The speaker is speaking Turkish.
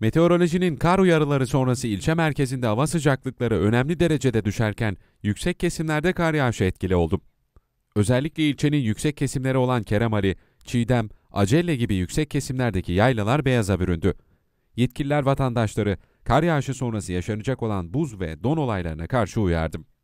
Meteorolojinin kar uyarıları sonrası ilçe merkezinde hava sıcaklıkları önemli derecede düşerken yüksek kesimlerde kar yağışı etkili oldu. Özellikle ilçenin yüksek kesimleri olan Keremari, Çiğdem, Acelle gibi yüksek kesimlerdeki yaylalar beyaza büründü. Yetkililer vatandaşları kar yağışı sonrası yaşanacak olan buz ve don olaylarına karşı uyardım.